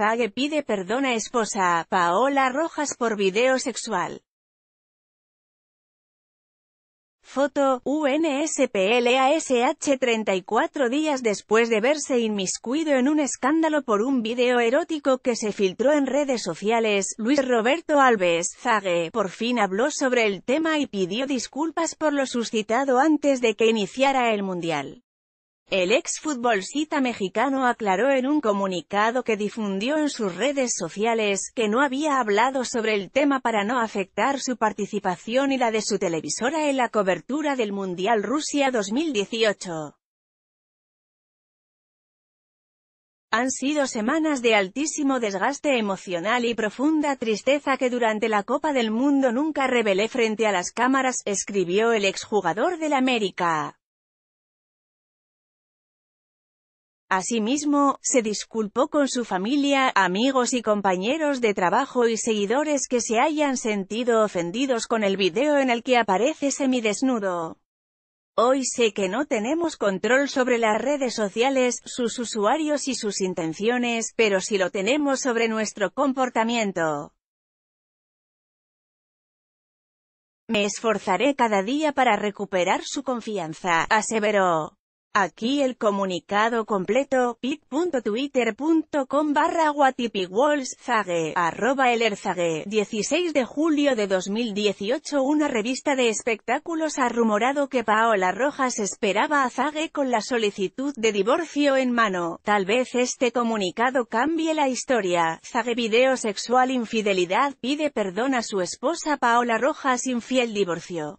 Zague pide perdón a esposa, Paola Rojas por video sexual. Foto, UNSPLASH 34 días después de verse inmiscuido en un escándalo por un video erótico que se filtró en redes sociales, Luis Roberto Alves, Zague, por fin habló sobre el tema y pidió disculpas por lo suscitado antes de que iniciara el Mundial. El ex futbolcita mexicano aclaró en un comunicado que difundió en sus redes sociales, que no había hablado sobre el tema para no afectar su participación y la de su televisora en la cobertura del Mundial Rusia 2018. Han sido semanas de altísimo desgaste emocional y profunda tristeza que durante la Copa del Mundo nunca revelé frente a las cámaras, escribió el exjugador del América. Asimismo, se disculpó con su familia, amigos y compañeros de trabajo y seguidores que se hayan sentido ofendidos con el video en el que aparece semidesnudo. Hoy sé que no tenemos control sobre las redes sociales, sus usuarios y sus intenciones, pero sí lo tenemos sobre nuestro comportamiento. Me esforzaré cada día para recuperar su confianza, aseveró. Aquí el comunicado completo, pit.twitter.com barra zague, arroba 16 de julio de 2018 Una revista de espectáculos ha rumorado que Paola Rojas esperaba a Zague con la solicitud de divorcio en mano. Tal vez este comunicado cambie la historia. Zague Video Sexual Infidelidad pide perdón a su esposa Paola Rojas infiel divorcio.